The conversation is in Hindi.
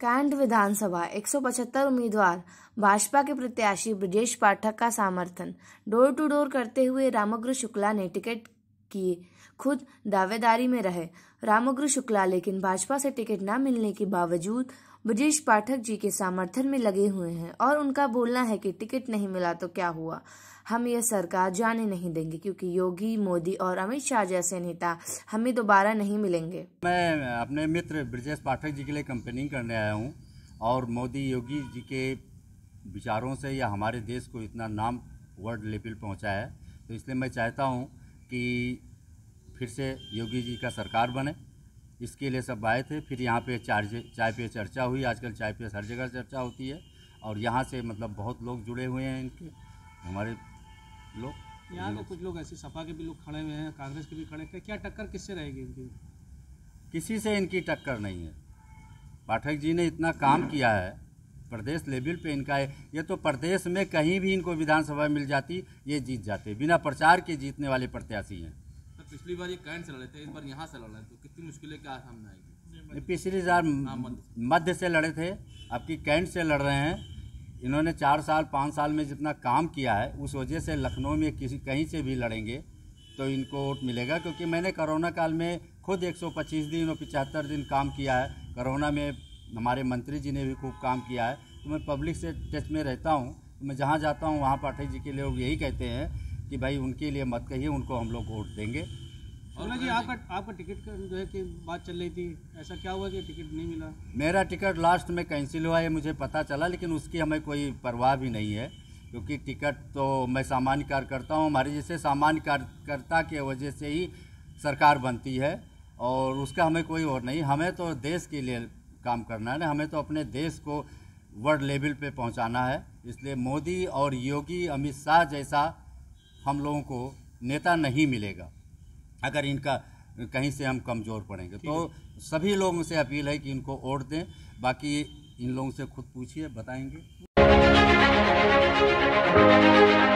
कैंट विधानसभा 175 उम्मीदवार भाजपा के प्रत्याशी ब्रजेश पाठक का समर्थन डोर टू डोर करते हुए रामग्र शुक्ला ने टिकट किए खुद दावेदारी में रहे रामग्र शुक्ला लेकिन भाजपा से टिकट न मिलने के बावजूद ब्रजेश पाठक जी के समर्थन में लगे हुए हैं और उनका बोलना है कि टिकट नहीं मिला तो क्या हुआ हम ये सरकार जाने नहीं देंगे क्योंकि योगी मोदी और अमित शाह जैसे नेता हमें दोबारा नहीं मिलेंगे मैं अपने मित्र ब्रजेश पाठक जी के लिए कंपेनिंग करने आया हूँ और मोदी योगी जी के विचारों से या हमारे देश को इतना नाम वर्ल्ड लेवल पहुँचा है तो इसलिए मैं चाहता हूँ कि फिर से योगी जी का सरकार बने इसके लिए सब आए थे फिर यहाँ पे चार्ज चाय पे चर्चा हुई आजकल चाय पे हर जगह चर्चा होती है और यहाँ से मतलब बहुत लोग जुड़े हुए हैं इनके हमारे लोग यहाँ पे कुछ लोग ऐसे सपा के भी लोग खड़े हुए हैं कांग्रेस के भी खड़े हैं क्या टक्कर किससे रहेगी इनकी किसी से इनकी टक्कर नहीं है पाठक जी ने इतना काम किया है प्रदेश लेवल पे इनका है ये तो प्रदेश में कहीं भी इनको विधानसभा मिल जाती ये जीत जाते बिना प्रचार के जीतने वाले प्रत्याशी हैं तो पिछली बार ये कैंट से लड़े थे इस बार यहाँ से लड़ रहे तो कितनी मुश्किलें क्या सामने आएगी पिछली बार हाँ, मध्य से लड़े थे अब की कैंट से लड़ रहे हैं इन्होंने चार साल पाँच साल में जितना काम किया है उस वजह से लखनऊ में किसी कहीं से भी लड़ेंगे तो इनको वोट मिलेगा क्योंकि मैंने कोरोना काल में खुद 125 दिन और पिचहत्तर दिन काम किया है कोरोना में हमारे मंत्री जी ने भी खूब काम किया है तो मैं पब्लिक से टच में रहता हूँ तो मैं जहाँ जाता हूँ वहाँ पाठक जी के लोग यही कहते हैं कि भाई उनके लिए मत कहिए उनको हम लोग वोट देंगे और जी आपका आपका टिकट का जो है कि बात चल रही थी ऐसा क्या हुआ कि टिकट नहीं मिला मेरा टिकट लास्ट में कैंसिल हुआ है मुझे पता चला लेकिन उसकी हमें कोई परवाह भी नहीं है क्योंकि टिकट तो मैं सामान्य कार्यकर्ता हूँ हमारे जैसे सामान्य कार्यकर्ता के वजह से ही सरकार बनती है और उसका हमें कोई और नहीं हमें तो देश के लिए काम करना है ना हमें तो अपने देश को वर्ल्ड लेवल पे पहुंचाना है इसलिए मोदी और योगी अमित शाह जैसा हम लोगों को नेता नहीं मिलेगा अगर इनका कहीं से हम कमज़ोर पड़ेंगे तो सभी लोगों से अपील है कि इनको वोट दें बाकी इन लोगों से खुद पूछिए बताएंगे